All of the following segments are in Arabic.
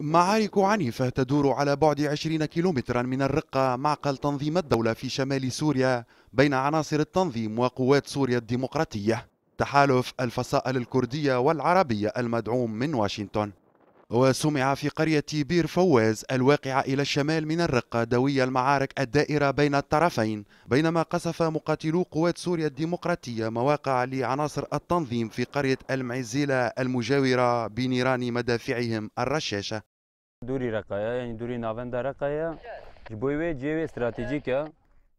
معارك عنيفة تدور على بعد 20 كيلومترا من الرقة معقل تنظيم الدولة في شمال سوريا بين عناصر التنظيم وقوات سوريا الديمقراطية تحالف الفصائل الكردية والعربية المدعوم من واشنطن وسمع في قرية بير فواز الواقعة إلى الشمال من الرقة دوي المعارك الدائرة بين الطرفين بينما قصف مقاتلو قوات سوريا الديمقراطية مواقع لعناصر التنظيم في قرية المعزيلة المجاورة بنيران مدافعهم الرشاشة دوري رقايا يعني دوري نافندا رقايا جبوي جيوي استراتيجيكا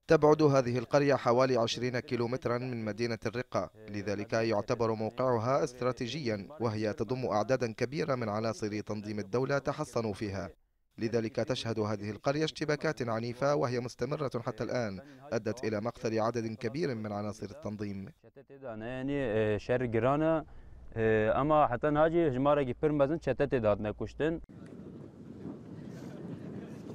تبعد هذه القرية حوالي 20 كيلومترا من مدينة الرقة لذلك يعتبر موقعها استراتيجيا وهي تضم أعدادا كبيرة من عناصر تنظيم الدولة تحصنوا فيها لذلك تشهد هذه القرية اشتباكات عنيفة وهي مستمرة حتى الآن أدت إلى مقتل عدد كبير من عناصر التنظيم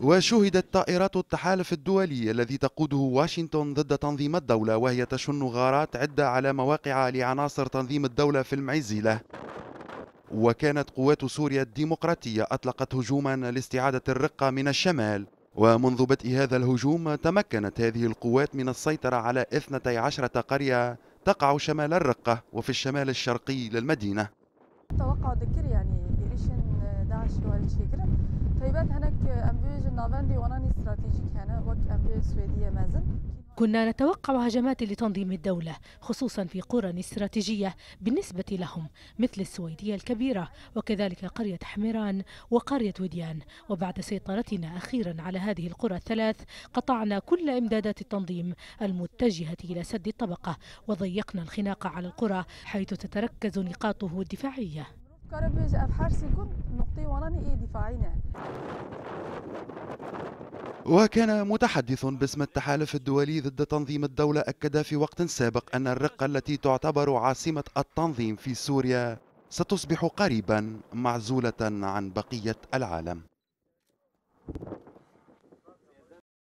وشهدت طائرات التحالف الدولي الذي تقوده واشنطن ضد تنظيم الدولة وهي تشن غارات عدة على مواقع لعناصر تنظيم الدولة في المعزلة وكانت قوات سوريا الديمقراطية أطلقت هجوما لاستعادة الرقة من الشمال ومنذ بدء هذا الهجوم تمكنت هذه القوات من السيطرة على 12 قرية تقع شمال الرقة وفي الشمال الشرقي للمدينة توقع ذكر يعني داعش كنا نتوقع هجمات لتنظيم الدولة خصوصا في قرى استراتيجية بالنسبة لهم مثل السويدية الكبيرة وكذلك قرية حميران وقرية وديان وبعد سيطرتنا أخيرا على هذه القرى الثلاث قطعنا كل إمدادات التنظيم المتجهة إلى سد الطبقة وضيقنا الخناق على القرى حيث تتركز نقاطه الدفاعية كربج أف نقطي وراني إيدي وكان متحدث باسم التحالف الدولي ضد تنظيم الدولة أكد في وقت سابق أن الرقة التي تعتبر عاصمة التنظيم في سوريا ستصبح قريبا معزولة عن بقية العالم